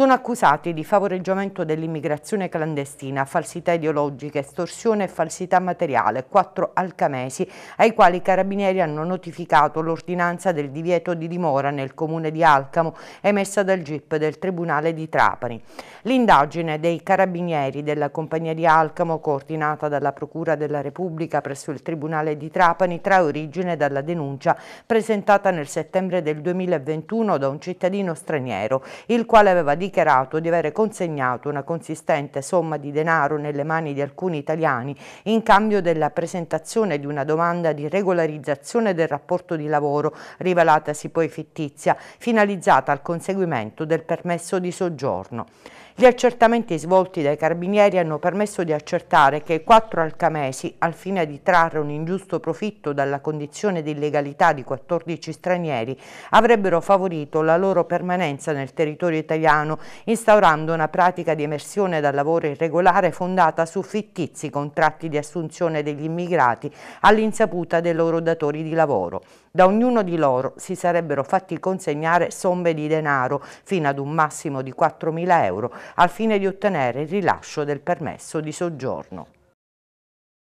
sono accusati di favoreggiamento dell'immigrazione clandestina, falsità ideologica, estorsione e falsità materiale, quattro alcamesi, ai quali i carabinieri hanno notificato l'ordinanza del divieto di dimora nel comune di Alcamo, emessa dal GIP del Tribunale di Trapani. L'indagine dei carabinieri della compagnia di Alcamo, coordinata dalla Procura della Repubblica presso il Tribunale di Trapani, trae origine dalla denuncia presentata nel settembre del 2021 da un cittadino straniero, il quale aveva dichiarato dichiarato di aver consegnato una consistente somma di denaro nelle mani di alcuni italiani in cambio della presentazione di una domanda di regolarizzazione del rapporto di lavoro, rivelatasi poi fittizia, finalizzata al conseguimento del permesso di soggiorno. Gli accertamenti svolti dai carabinieri hanno permesso di accertare che i quattro alcamesi, al fine di trarre un ingiusto profitto dalla condizione di illegalità di 14 stranieri, avrebbero favorito la loro permanenza nel territorio italiano instaurando una pratica di emersione dal lavoro irregolare fondata su fittizi contratti di assunzione degli immigrati all'insaputa dei loro datori di lavoro. Da ognuno di loro si sarebbero fatti consegnare somme di denaro fino ad un massimo di 4.000 euro al fine di ottenere il rilascio del permesso di soggiorno.